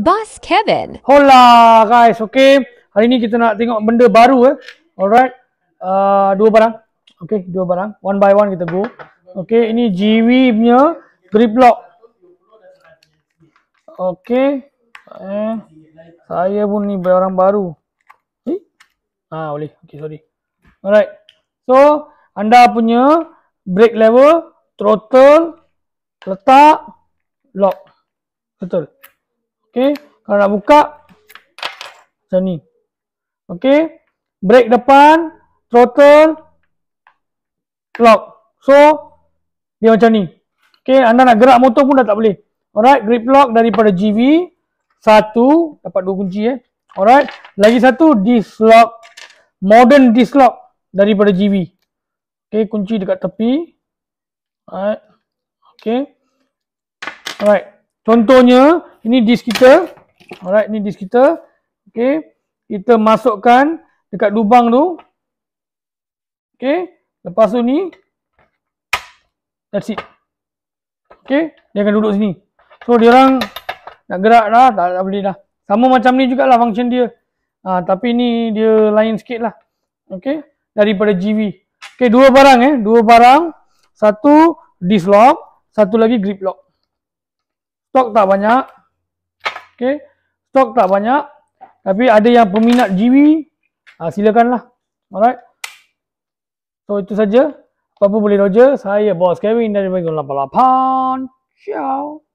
Boss Kevin. Hola guys, okay. Hari ni kita nak tengok benda baru eh. Alright. Uh, dua barang. Okay, dua barang. One by one kita go. Okay, ini GW punya grip lock. Okay. Eh, saya pun ni barang baru. Eh? Ah, boleh. Okay, sorry. Alright. So, anda punya brake lever, throttle, letak, lock. Betul. Okay, kalau nak buka macam ni. Okey, brake depan, throttle, lock. So dia macam ni. Okay, anda nak gerak motor pun dah tak boleh. Alright, grip lock daripada GV satu dapat dua kunci eh. Alright, lagi satu disc lock modern disc lock daripada GV. Okay, kunci dekat tepi. Alright. okay. Alright. Contohnya, ini disk kita. Alright, ini disk kita. Okey, kita masukkan dekat lubang tu. Okey, lepas tu ni that's it. Okey, dia akan duduk sini. So dia orang nak gerak dah, tak, tak boleh dah. Sama macam ni jugaklah function dia. Ha, tapi ni dia lain sikit lah. Okay. Daripada GV. Okay. Dua barang eh. Dua barang. Satu disk lock. Satu lagi grip lock. Stock tak banyak. Okey. Stok tak banyak. Tapi ada yang peminat GW. Ha, silakanlah. Alright. So itu saja. Apa-apa boleh roger. Saya Boss Kevin dari Bagi 88. Ciao.